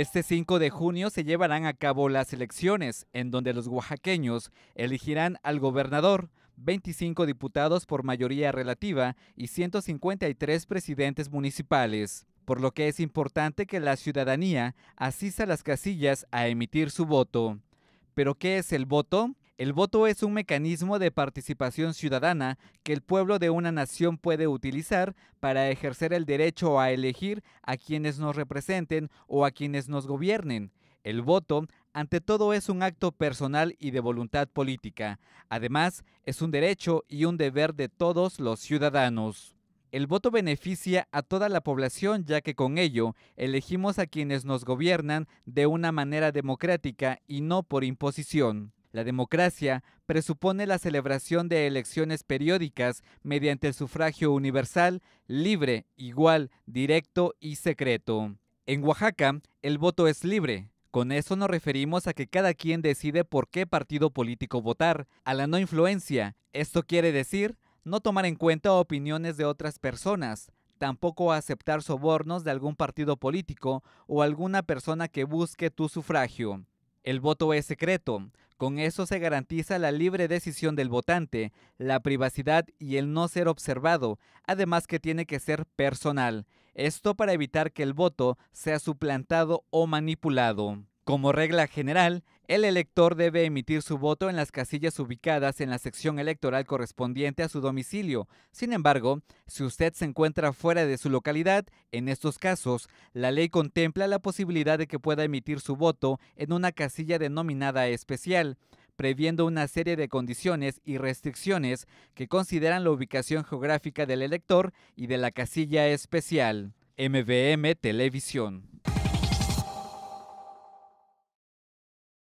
Este 5 de junio se llevarán a cabo las elecciones, en donde los oaxaqueños elegirán al gobernador, 25 diputados por mayoría relativa y 153 presidentes municipales, por lo que es importante que la ciudadanía asista a las casillas a emitir su voto. ¿Pero qué es el voto? El voto es un mecanismo de participación ciudadana que el pueblo de una nación puede utilizar para ejercer el derecho a elegir a quienes nos representen o a quienes nos gobiernen. El voto, ante todo, es un acto personal y de voluntad política. Además, es un derecho y un deber de todos los ciudadanos. El voto beneficia a toda la población ya que con ello elegimos a quienes nos gobiernan de una manera democrática y no por imposición. La democracia presupone la celebración de elecciones periódicas mediante el sufragio universal, libre, igual, directo y secreto. En Oaxaca, el voto es libre. Con eso nos referimos a que cada quien decide por qué partido político votar, a la no influencia. Esto quiere decir no tomar en cuenta opiniones de otras personas, tampoco aceptar sobornos de algún partido político o alguna persona que busque tu sufragio. El voto es secreto, con eso se garantiza la libre decisión del votante, la privacidad y el no ser observado, además que tiene que ser personal. Esto para evitar que el voto sea suplantado o manipulado. Como regla general, el elector debe emitir su voto en las casillas ubicadas en la sección electoral correspondiente a su domicilio. Sin embargo, si usted se encuentra fuera de su localidad, en estos casos, la ley contempla la posibilidad de que pueda emitir su voto en una casilla denominada especial previendo una serie de condiciones y restricciones que consideran la ubicación geográfica del elector y de la casilla especial. MVM Televisión.